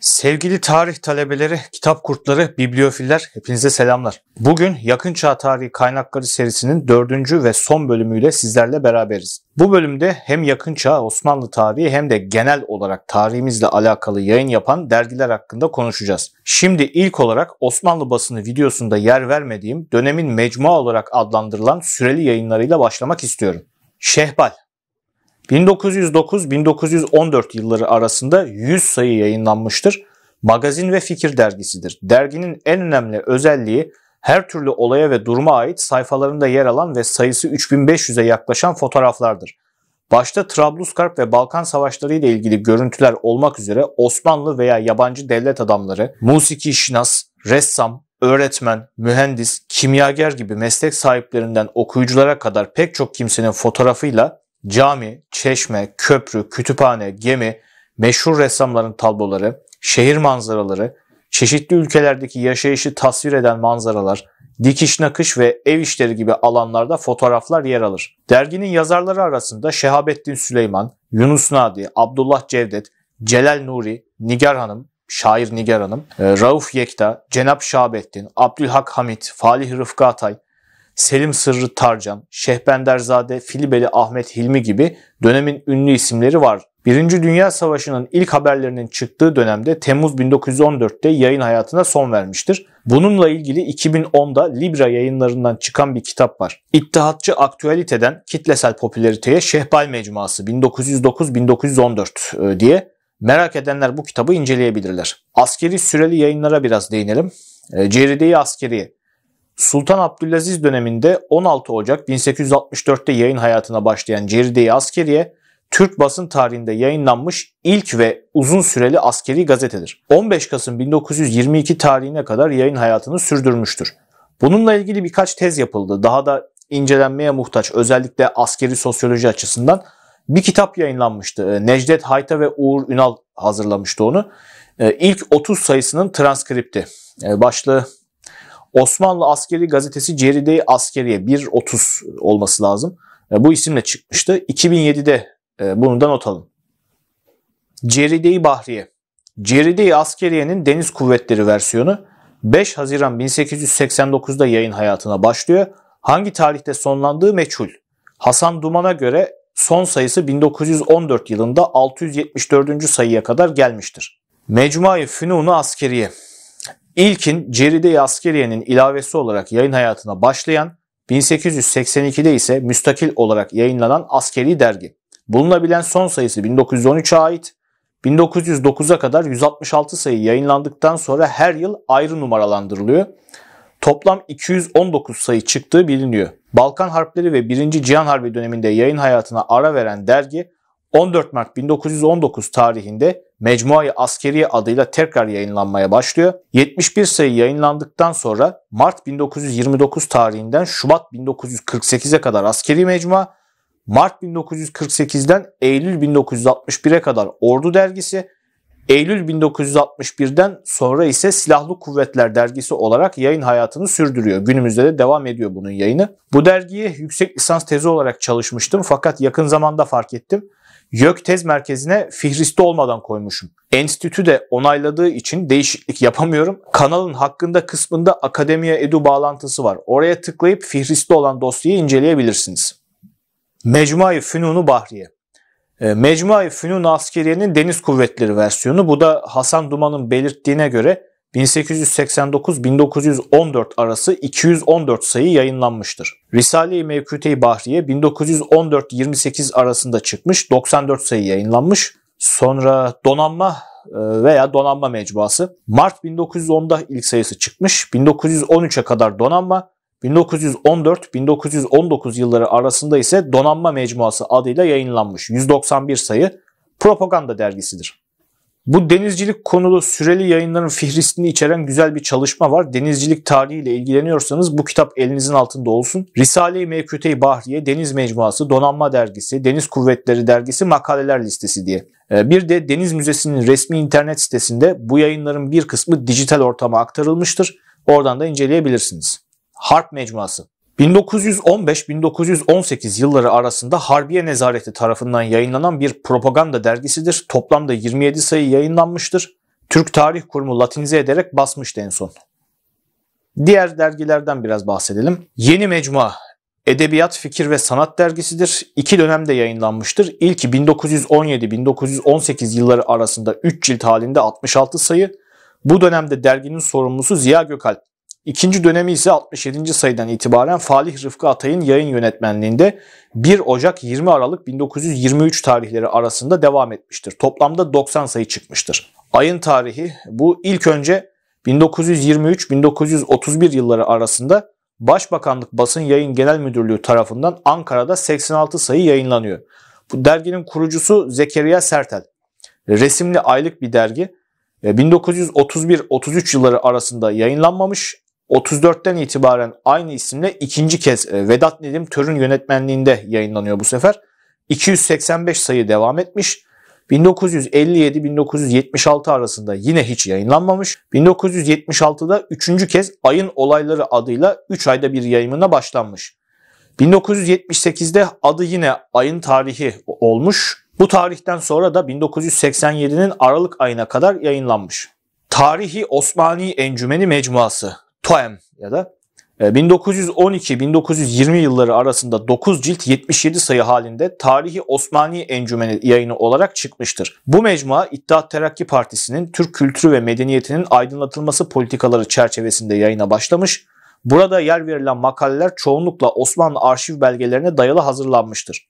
Sevgili tarih talebeleri, kitap kurtları, bibliofiller hepinize selamlar. Bugün Yakın Çağ Tarihi Kaynakları serisinin dördüncü ve son bölümüyle sizlerle beraberiz. Bu bölümde hem Yakın Çağ Osmanlı tarihi hem de genel olarak tarihimizle alakalı yayın yapan dergiler hakkında konuşacağız. Şimdi ilk olarak Osmanlı basını videosunda yer vermediğim dönemin mecmua olarak adlandırılan süreli yayınlarıyla başlamak istiyorum. Şehbal 1909-1914 yılları arasında 100 sayı yayınlanmıştır. Magazin ve fikir dergisidir. Derginin en önemli özelliği her türlü olaya ve duruma ait sayfalarında yer alan ve sayısı 3500'e yaklaşan fotoğraflardır. Başta Trablusgarp ve Balkan Savaşları ile ilgili görüntüler olmak üzere Osmanlı veya yabancı devlet adamları, musiki şinas, ressam, öğretmen, mühendis, kimyager gibi meslek sahiplerinden okuyuculara kadar pek çok kimsenin fotoğrafıyla Cami, çeşme, köprü, kütüphane, gemi, meşhur ressamların tabloları, şehir manzaraları, çeşitli ülkelerdeki yaşayışı tasvir eden manzaralar, dikiş nakış ve ev işleri gibi alanlarda fotoğraflar yer alır. Derginin yazarları arasında Şehabettin Süleyman, Yunus Nadi, Abdullah Cevdet, Celal Nuri, Nigar Hanım, şair Nigar Hanım, e, Rauf Yekta, Cenap Şahabettin, Abdülhak Hamit, Falih Rıfkı Atay, Selim Sırrı Tarcan, Şehbenderzade, Filibeli Ahmet Hilmi gibi dönemin ünlü isimleri var. Birinci Dünya Savaşı'nın ilk haberlerinin çıktığı dönemde Temmuz 1914'te yayın hayatına son vermiştir. Bununla ilgili 2010'da Libra yayınlarından çıkan bir kitap var. İttihatçı aktüeliteden kitlesel popülariteye Şehbal Mecmuası 1909-1914 e, diye merak edenler bu kitabı inceleyebilirler. Askeri süreli yayınlara biraz değinelim. E, Ceride-i Askeriye Sultan Abdülaziz döneminde 16 Ocak 1864'te yayın hayatına başlayan Ceride-i Askeriye, Türk basın tarihinde yayınlanmış ilk ve uzun süreli askeri gazetedir. 15 Kasım 1922 tarihine kadar yayın hayatını sürdürmüştür. Bununla ilgili birkaç tez yapıldı. Daha da incelenmeye muhtaç özellikle askeri sosyoloji açısından bir kitap yayınlanmıştı. Ee, Necdet Hayta ve Uğur Ünal hazırlamıştı onu. Ee, ilk 30 sayısının transkripti. Ee, başlığı Osmanlı Askeri Gazetesi Ceride-i Askeriye 1.30 olması lazım. E, bu isimle çıkmıştı. 2007'de e, bunu da not alın. ceride Bahriye. ceride Askeriye'nin Deniz Kuvvetleri versiyonu 5 Haziran 1889'da yayın hayatına başlıyor. Hangi tarihte sonlandığı meçhul. Hasan Duman'a göre son sayısı 1914 yılında 674. sayıya kadar gelmiştir. Mecmuayı Fünunu Askeriye İlkin Ceride-i Askeriye'nin ilavesi olarak yayın hayatına başlayan, 1882'de ise müstakil olarak yayınlanan askeri dergi. Bulunabilen son sayısı 1913'e ait. 1909'a kadar 166 sayı yayınlandıktan sonra her yıl ayrı numaralandırılıyor. Toplam 219 sayı çıktığı biliniyor. Balkan Harpleri ve 1. Cihan Harbi döneminde yayın hayatına ara veren dergi 14 Mart 1919 tarihinde Mecmuayı askeriye adıyla tekrar yayınlanmaya başlıyor. 71 sayı yayınlandıktan sonra Mart 1929 tarihinden Şubat 1948'e kadar Askeri Mecmua, Mart 1948'den Eylül 1961'e kadar Ordu dergisi, Eylül 1961'den sonra ise Silahlı Kuvvetler dergisi olarak yayın hayatını sürdürüyor. Günümüzde de devam ediyor bunun yayını. Bu dergiye yüksek lisans tezi olarak çalışmıştım fakat yakın zamanda fark ettim. YÖK tez merkezine fihristi olmadan koymuşum. Enstitü de onayladığı için değişiklik yapamıyorum. Kanalın hakkında kısmında akademiye edu bağlantısı var. Oraya tıklayıp fihristi olan dosyayı inceleyebilirsiniz. Mecmuayı Fünunu Bahriye ee, Mecmuayı Fünun Askeriye'nin Deniz Kuvvetleri versiyonu. Bu da Hasan Duman'ın belirttiğine göre 1889-1914 arası 214 sayı yayınlanmıştır. Risale-i Mevküte-i Bahriye 1914-28 arasında çıkmış 94 sayı yayınlanmış. Sonra donanma e, veya donanma mecbuası. Mart 1910'da ilk sayısı çıkmış. 1913'e kadar donanma, 1914-1919 yılları arasında ise donanma mecmuası adıyla yayınlanmış. 191 sayı propaganda dergisidir. Bu denizcilik konulu süreli yayınların fihrisini içeren güzel bir çalışma var. Denizcilik tarihiyle ilgileniyorsanız bu kitap elinizin altında olsun. Risale-i Mevküte-i Bahriye, Deniz Mecmuası, Donanma Dergisi, Deniz Kuvvetleri Dergisi makaleler listesi diye. Ee, bir de Deniz Müzesi'nin resmi internet sitesinde bu yayınların bir kısmı dijital ortama aktarılmıştır. Oradan da inceleyebilirsiniz. Harp Mecmuası 1915-1918 yılları arasında Harbiye Nezareti tarafından yayınlanan bir propaganda dergisidir. Toplamda 27 sayı yayınlanmıştır. Türk Tarih Kurumu latinize ederek basmıştı en son. Diğer dergilerden biraz bahsedelim. Yeni Mecmua Edebiyat, Fikir ve Sanat dergisidir. İki dönemde yayınlanmıştır. İlki 1917-1918 yılları arasında 3 cilt halinde 66 sayı. Bu dönemde derginin sorumlusu Ziya Gökalp İkinci dönemi ise 67. sayıdan itibaren Falih Rıfkı Atay'ın yayın yönetmenliğinde 1 Ocak 20 Aralık 1923 tarihleri arasında devam etmiştir. Toplamda 90 sayı çıkmıştır. Ayın tarihi bu ilk önce 1923-1931 yılları arasında Başbakanlık Basın Yayın Genel Müdürlüğü tarafından Ankara'da 86 sayı yayınlanıyor. Bu derginin kurucusu Zekeriya Sertel. Resimli aylık bir dergi. 1931-33 e, yılları arasında yayınlanmamış 34'ten itibaren aynı isimle ikinci kez e, Vedat Nedim Tör'ün yönetmenliğinde yayınlanıyor bu sefer. 285 sayı devam etmiş. 1957-1976 arasında yine hiç yayınlanmamış. 1976'da üçüncü kez Ayın Olayları adıyla 3 ayda bir yayımına başlanmış. 1978'de adı yine Ayın Tarihi olmuş. Bu tarihten sonra da 1987'nin Aralık ayına kadar yayınlanmış. Tarihi Osmani Encümeni Mecmuası Poem ya da 1912-1920 e, yılları arasında 9 cilt 77 sayı halinde Tarihi Osmani Encümeni yayını olarak çıkmıştır. Bu mecmua İttihat Terakki Partisi'nin Türk kültürü ve medeniyetinin aydınlatılması politikaları çerçevesinde yayına başlamış. Burada yer verilen makaleler çoğunlukla Osmanlı arşiv belgelerine dayalı hazırlanmıştır.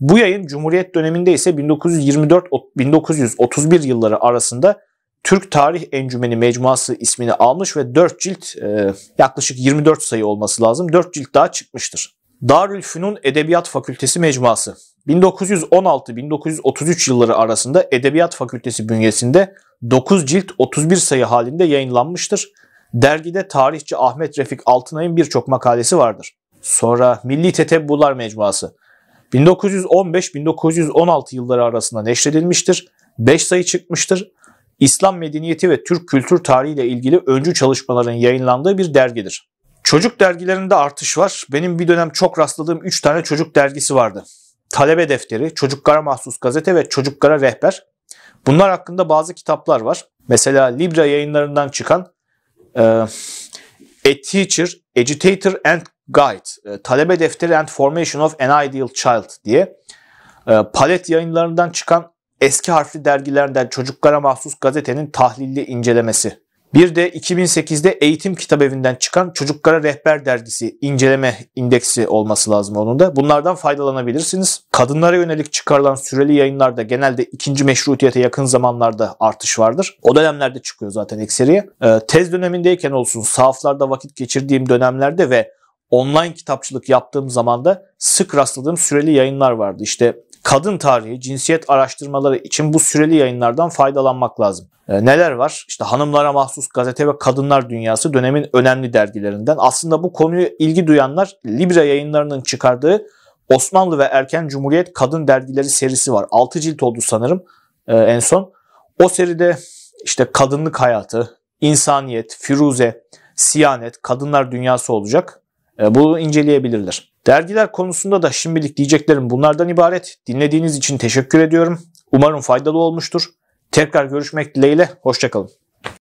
Bu yayın Cumhuriyet döneminde ise 1924-1931 yılları arasında Türk Tarih Encümeni Mecmuası ismini almış ve 4 cilt e, yaklaşık 24 sayı olması lazım. 4 cilt daha çıkmıştır. Darülfünun Edebiyat Fakültesi Mecmuası 1916-1933 yılları arasında Edebiyat Fakültesi bünyesinde 9 cilt 31 sayı halinde yayınlanmıştır. Dergide tarihçi Ahmet Refik Altınay'ın birçok makalesi vardır. Sonra Milli Tetebbular Mecmuası 1915-1916 yılları arasında neşredilmiştir. 5 sayı çıkmıştır. İslam medeniyeti ve Türk kültür Tarihi ile ilgili öncü çalışmaların yayınlandığı bir dergidir. Çocuk dergilerinde artış var. Benim bir dönem çok rastladığım 3 tane çocuk dergisi vardı. Talebe Defteri, Çocuklara Mahsus Gazete ve Çocuklara Rehber. Bunlar hakkında bazı kitaplar var. Mesela Libra yayınlarından çıkan e, A Teacher, Agitator and Guide, e, Talebe Defteri and Formation of an Ideal Child diye. E, Palet yayınlarından çıkan eski harfli dergilerden çocuklara mahsus gazetenin tahlilli incelemesi. Bir de 2008'de Eğitim kitap evinden çıkan Çocuklara Rehber Dergisi inceleme indeksi olması lazım onun da. Bunlardan faydalanabilirsiniz. Kadınlara yönelik çıkarılan süreli yayınlarda genelde ikinci meşrutiyete yakın zamanlarda artış vardır. O dönemlerde çıkıyor zaten ekseriye. Ee, tez dönemindeyken olsun sahaflarda vakit geçirdiğim dönemlerde ve online kitapçılık yaptığım zaman da sık rastladığım süreli yayınlar vardı. İşte kadın tarihi, cinsiyet araştırmaları için bu süreli yayınlardan faydalanmak lazım. E, neler var? İşte hanımlara mahsus gazete ve kadınlar dünyası dönemin önemli dergilerinden. Aslında bu konuya ilgi duyanlar Libra yayınlarının çıkardığı Osmanlı ve Erken Cumhuriyet Kadın Dergileri serisi var. 6 cilt oldu sanırım e, en son. O seride işte kadınlık hayatı, insaniyet, firuze, siyanet, kadınlar dünyası olacak. E, bunu inceleyebilirler. Dergiler konusunda da şimdilik diyeceklerim bunlardan ibaret. Dinlediğiniz için teşekkür ediyorum. Umarım faydalı olmuştur. Tekrar görüşmek dileğiyle. Hoşçakalın.